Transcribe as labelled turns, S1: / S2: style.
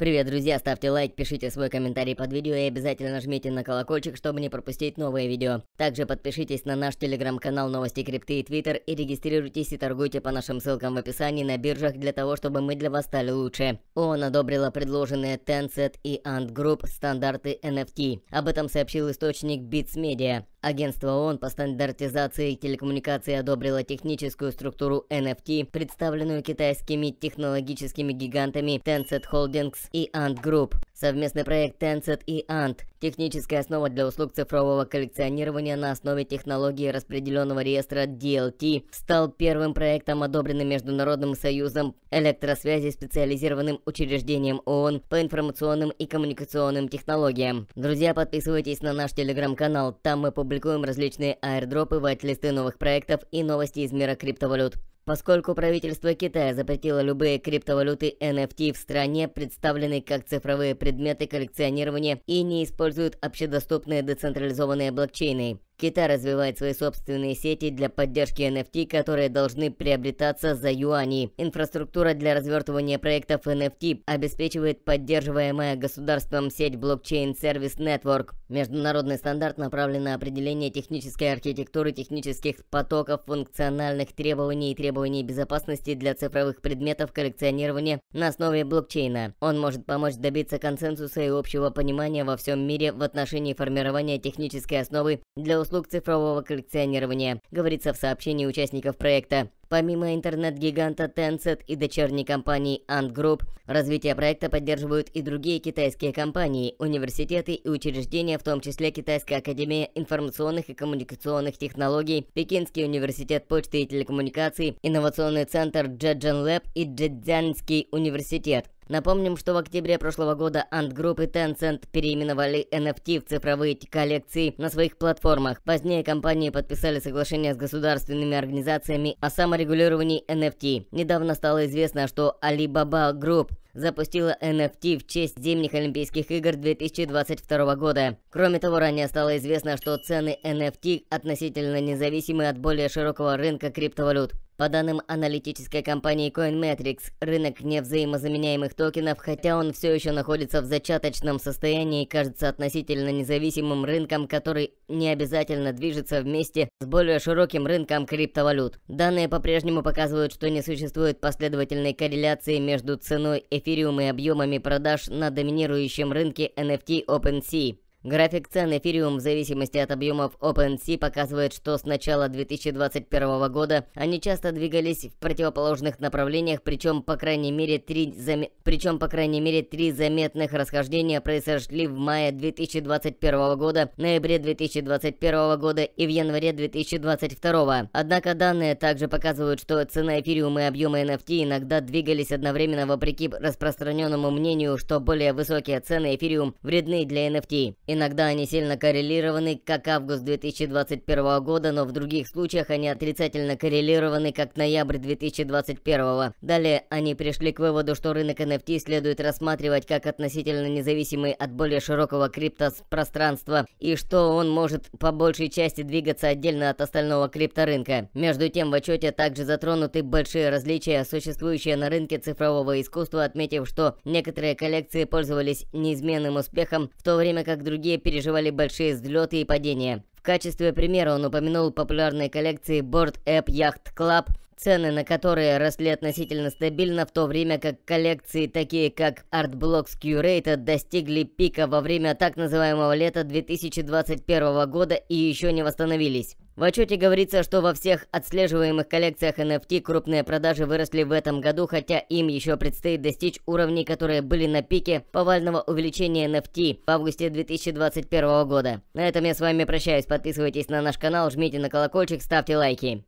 S1: Привет, друзья, ставьте лайк, пишите свой комментарий под видео и обязательно жмите на колокольчик, чтобы не пропустить новые видео. Также подпишитесь на наш телеграм-канал Новости Крипты и Твиттер и регистрируйтесь и торгуйте по нашим ссылкам в описании на биржах для того, чтобы мы для вас стали лучше. ООН одобрила предложенные Tencent и Ant Group стандарты NFT. Об этом сообщил источник Bits Media. Агентство ООН по стандартизации телекоммуникаций одобрило техническую структуру NFT, представленную китайскими технологическими гигантами Tencent Holdings и Ant Group. Совместный проект Tencent и Ant – техническая основа для услуг цифрового коллекционирования на основе технологии распределенного реестра DLT, стал первым проектом, одобренным Международным союзом электросвязи специализированным учреждением ООН по информационным и коммуникационным технологиям. Друзья, подписывайтесь на наш телеграм-канал, там мы публикуем публикуем различные аирдропы, вайт-листы новых проектов и новости из мира криптовалют. Поскольку правительство Китая запретило любые криптовалюты NFT в стране, представленные как цифровые предметы коллекционирования и не используют общедоступные децентрализованные блокчейны. Китай развивает свои собственные сети для поддержки NFT, которые должны приобретаться за юани. Инфраструктура для развертывания проектов NFT обеспечивает поддерживаемая государством сеть блокчейн сервис Network. Международный стандарт направлен на определение технической архитектуры технических потоков, функциональных требований и требований безопасности для цифровых предметов коллекционирования на основе блокчейна. Он может помочь добиться консенсуса и общего понимания во всем мире в отношении формирования технической основы для услуг цифрового коллекционирования, говорится в сообщении участников проекта. Помимо интернет-гиганта Tencent и дочерней компании Ant Group, развитие проекта поддерживают и другие китайские компании, университеты и учреждения, в том числе Китайская академия информационных и коммуникационных технологий, Пекинский университет почты и телекоммуникаций, инновационный центр Джеджан Лэб и Джедзянский университет. Напомним, что в октябре прошлого года Ant Group и Tencent переименовали NFT в цифровые коллекции на своих платформах. Позднее компании подписали соглашение с государственными организациями о саморегулировании NFT. Недавно стало известно, что Alibaba Group запустила NFT в честь зимних Олимпийских игр 2022 года. Кроме того, ранее стало известно, что цены NFT относительно независимы от более широкого рынка криптовалют. По данным аналитической компании CoinMetrics, рынок невзаимозаменяемых токенов, хотя он все еще находится в зачаточном состоянии, и кажется относительно независимым рынком, который не обязательно движется вместе с более широким рынком криптовалют. Данные по-прежнему показывают, что не существует последовательной корреляции между ценой эфириума и объемами продаж на доминирующем рынке NFT OpenSea. График цен эфириум в зависимости от объемов OpenSea показывает, что с начала 2021 года они часто двигались в противоположных направлениях, причем по крайней мере три, заме... причем, по крайней мере, три заметных расхождения произошли в мае 2021 года, ноябре 2021 года и в январе 2022. Однако данные также показывают, что цена эфириума и объемы NFT иногда двигались одновременно вопреки распространенному мнению, что более высокие цены эфириум вредны для NFT. Иногда они сильно коррелированы, как август 2021 года, но в других случаях они отрицательно коррелированы, как ноябрь 2021. Далее они пришли к выводу, что рынок NFT следует рассматривать как относительно независимый от более широкого криптопространства, и что он может по большей части двигаться отдельно от остального крипторынка. Между тем, в отчете также затронуты большие различия, существующие на рынке цифрового искусства, отметив, что некоторые коллекции пользовались неизменным успехом, в то время как другие другие переживали большие взлеты и падения. В качестве примера он упомянул популярные коллекции Board App Yacht Club цены на которые росли относительно стабильно, в то время как коллекции, такие как Artblocks Curated, достигли пика во время так называемого лета 2021 года и еще не восстановились. В отчете говорится, что во всех отслеживаемых коллекциях NFT крупные продажи выросли в этом году, хотя им еще предстоит достичь уровней, которые были на пике повального увеличения NFT в августе 2021 года. На этом я с вами прощаюсь, подписывайтесь на наш канал, жмите на колокольчик, ставьте лайки.